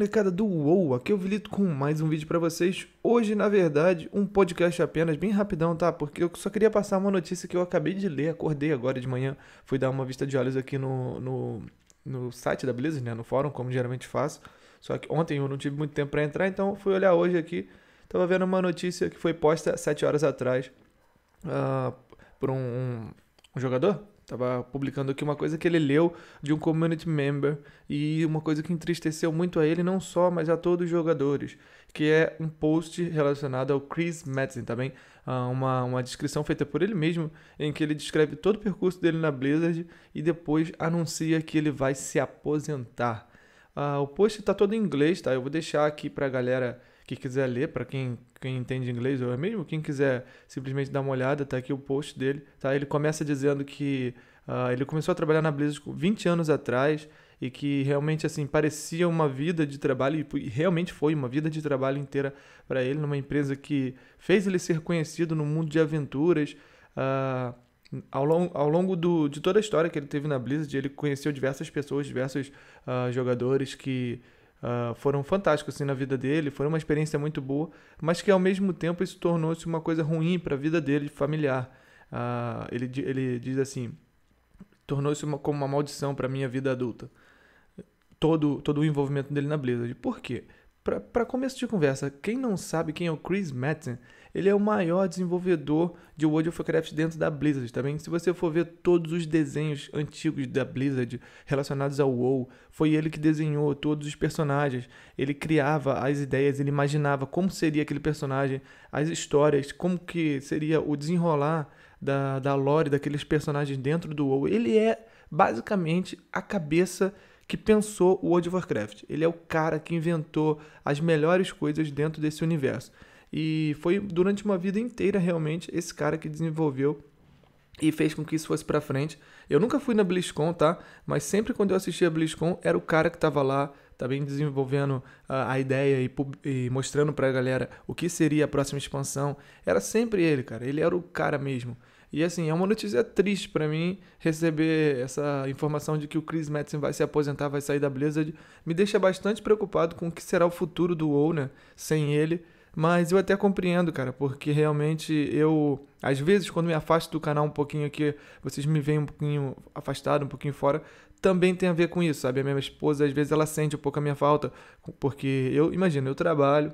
molecada do UOU, aqui é o Vilito com mais um vídeo para vocês. Hoje, na verdade, um podcast apenas, bem rapidão, tá? Porque eu só queria passar uma notícia que eu acabei de ler, acordei agora de manhã, fui dar uma vista de olhos aqui no, no, no site da Blizzard, né? No fórum, como geralmente faço. Só que ontem eu não tive muito tempo para entrar, então fui olhar hoje aqui. Tava vendo uma notícia que foi posta sete horas atrás uh, por um, um jogador Tava publicando aqui uma coisa que ele leu de um community member e uma coisa que entristeceu muito a ele, não só, mas a todos os jogadores, que é um post relacionado ao Chris Madsen também, ah, uma, uma descrição feita por ele mesmo, em que ele descreve todo o percurso dele na Blizzard e depois anuncia que ele vai se aposentar. Uh, o post está todo em inglês, tá? Eu vou deixar aqui para a galera que quiser ler, para quem, quem entende inglês, ou mesmo quem quiser simplesmente dar uma olhada, tá aqui o post dele, tá? Ele começa dizendo que uh, ele começou a trabalhar na Blizzard 20 anos atrás e que realmente assim parecia uma vida de trabalho e realmente foi uma vida de trabalho inteira para ele numa empresa que fez ele ser conhecido no mundo de aventuras uh, ao, longo ao longo do, de toda a história que ele teve na Blizzard ele conheceu diversas pessoas diversos uh, jogadores que uh, foram fantásticos assim, na vida dele, foram uma experiência muito boa, mas que ao mesmo tempo isso tornou-se uma coisa ruim para a vida dele, familiar. Uh, ele, ele diz assim: tornou-se como uma maldição para minha vida adulta. Todo, todo o envolvimento dele na Blizzard. Por quê? Para começo de conversa, quem não sabe quem é o Chris Madsen? ele é o maior desenvolvedor de World of Warcraft dentro da Blizzard também. Tá se você for ver todos os desenhos antigos da Blizzard relacionados ao WoW, foi ele que desenhou todos os personagens. Ele criava as ideias, ele imaginava como seria aquele personagem, as histórias, como que seria o desenrolar da, da lore daqueles personagens dentro do WoW. Ele é basicamente a cabeça que pensou o World of Warcraft. Ele é o cara que inventou as melhores coisas dentro desse universo. E foi durante uma vida inteira realmente esse cara que desenvolveu e fez com que isso fosse para frente. Eu nunca fui na BlizzCon, tá? Mas sempre quando eu assistia a BlizzCon, era o cara que tava lá também desenvolvendo ah, a, ideia e, e mostrando pra galera o que seria a próxima expansão. Era sempre ele, cara. Ele era o cara mesmo. E assim, é uma notícia triste para mim receber essa informação de que o Chris Madsen vai se aposentar, vai sair da Blizzard. Me deixa bastante preocupado com o que será o futuro do WoW, né? Sem ele. Mas eu até compreendo, cara, porque realmente eu, às vezes, quando me afasto do canal um pouquinho aqui, vocês me veem um pouquinho afastado, um pouquinho fora, também tem a ver com isso, sabe? A minha esposa, às vezes, ela sente um pouco a minha falta, porque eu, imagina, eu trabalho.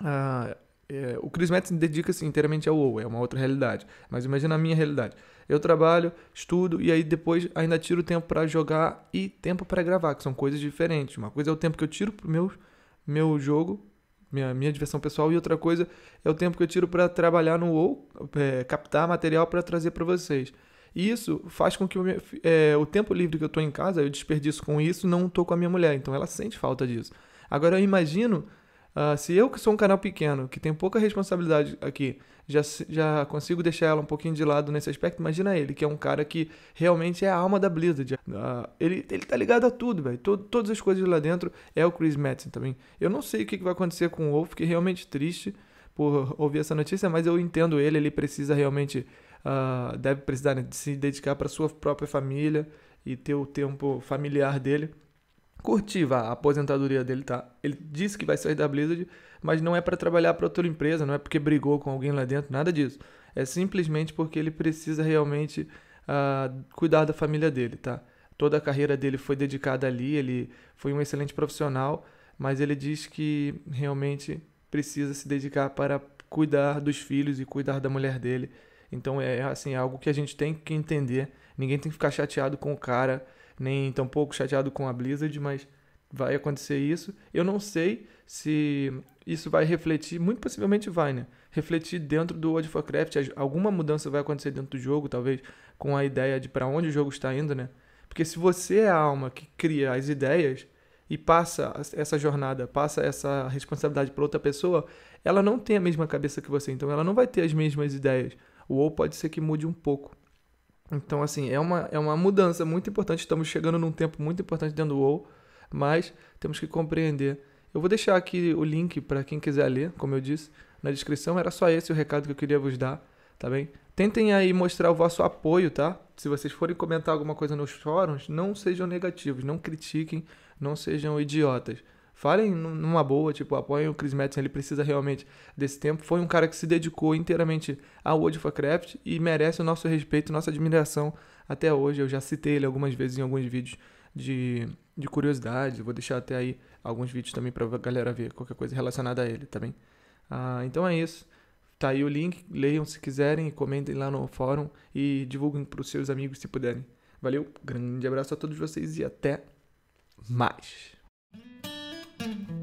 Ah, é, o Chris Metz dedica-se assim, inteiramente ao WoW, é uma outra realidade. Mas imagina a minha realidade. Eu trabalho, estudo e aí depois ainda tiro tempo para jogar e tempo para gravar, que são coisas diferentes. Uma coisa é o tempo que eu tiro pro meu, meu jogo minha, minha diversão pessoal. E outra coisa é o tempo que eu tiro para trabalhar no ou é, captar material para trazer para vocês. E isso faz com que o, é, o tempo livre que eu estou em casa, eu desperdiço com isso, não estou com a minha mulher. Então ela sente falta disso. Agora eu imagino ah, se eu, que sou um canal pequeno, que tem pouca responsabilidade aqui, já, já consigo deixar ela um pouquinho de lado nesse aspecto, imagina ele, que é um cara que realmente é a alma da Blizzard. Uh, ele, ele tá ligado a tudo, velho. Todas as coisas lá dentro é o Chris Madsen também. Eu não sei o que, que vai acontecer com o Wolf, fiquei realmente triste por ouvir essa notícia, mas eu entendo ele, ele precisa realmente. Uh, deve precisar né, de se dedicar para sua própria família e ter o tempo familiar dele curtiva a aposentadoria dele tá. Ele disse que vai sair da Blizzard, mas não é para trabalhar para outra empresa, não é porque brigou com alguém lá dentro, nada disso. É simplesmente porque ele precisa realmente uh, cuidar da família dele, tá? Toda a carreira dele foi dedicada ali, ele foi um excelente profissional, mas ele diz que realmente precisa se dedicar para cuidar dos filhos e cuidar da mulher dele. Então é assim, é algo que a gente tem que entender. Ninguém tem que ficar chateado com o cara nem tão pouco chateado com a Blizzard, mas vai acontecer isso. Eu não sei se isso vai refletir, muito possivelmente vai, né? Refletir dentro do World of Warcraft, alguma mudança vai acontecer dentro do jogo, talvez com a ideia de para onde o jogo está indo, né? Porque se você é a alma que cria as ideias e passa essa jornada, passa essa responsabilidade para outra pessoa, ela não tem a mesma cabeça que você, então ela não vai ter as mesmas ideias. O pode ser que mude um pouco. Então, assim, é uma, é uma mudança muito importante. Estamos chegando num tempo muito importante dentro do WoW, mas temos que compreender. Eu vou deixar aqui o link para quem quiser ler, como eu disse, na descrição. Era só esse o recado que eu queria vos dar, tá bem? Tentem aí mostrar o vosso apoio, tá? Se vocês forem comentar alguma coisa nos fóruns, não sejam negativos, não critiquem, não sejam idiotas. Falem numa boa, tipo, apoiem o Chris Madison, ele precisa realmente desse tempo. Foi um cara que se dedicou inteiramente ao World of Warcraft e merece o nosso respeito, nossa admiração até hoje. Eu já citei ele algumas vezes em alguns vídeos de, de curiosidade. Vou deixar até aí alguns vídeos também pra galera ver qualquer coisa relacionada a ele, tá bem? Ah, então é isso. Tá aí o link, leiam se quiserem, comentem lá no fórum e divulguem para os seus amigos se puderem. Valeu, grande abraço a todos vocês e até mais. Mm-hmm.